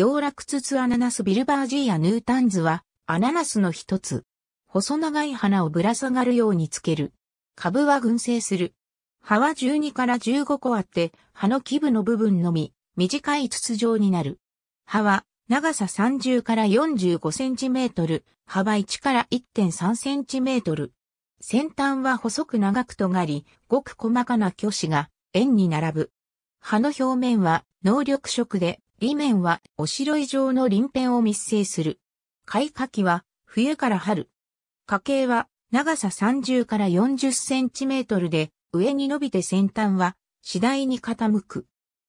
洋楽筒アナナスビルバージーやヌータンズは、アナナスの一つ。細長い花をぶら下がるようにつける。株は群生する。葉は12から15個あって、葉の基部の部分のみ、短い筒状になる。葉は、長さ30から45センチメートル、幅1から1.3センチメートル。先端は細く長く尖り、ごく細かな虚子が円に並ぶ。葉の表面は能力色で裏面はおしろい状の鱗片を密生する。開花期は冬から春。花茎は長さ30から40センチメートルで上に伸びて先端は次第に傾く。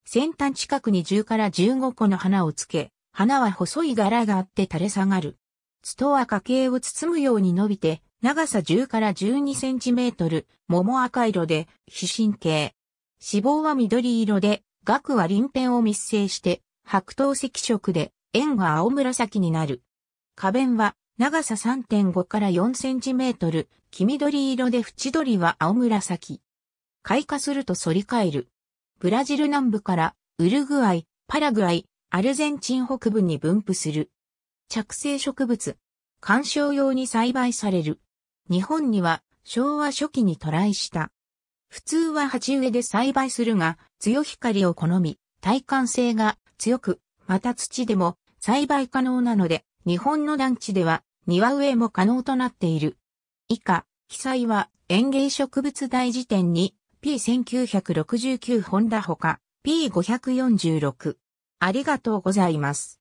先端近くに10から15個の花をつけ、花は細い柄があって垂れ下がる。ツトは花茎を包むように伸びて、長さ10から12センチメートル、桃赤色で、非神経。脂肪は緑色で、額は鱗片を密生して、白桃赤色で、円が青紫になる。花弁は長さ3.5から4センチメートル、黄緑色で縁取りは青紫。開花すると反り返る。ブラジル南部からウルグアイ、パラグアイ、アルゼンチン北部に分布する。着生植物。観賞用に栽培される。日本には昭和初期に渡来した。普通は鉢植えで栽培するが、強光を好み、耐寒性が強く、また土でも栽培可能なので、日本の団地では庭植えも可能となっている。以下、被災は園芸植物大辞典に P1969 本田ほか P546。ありがとうございます。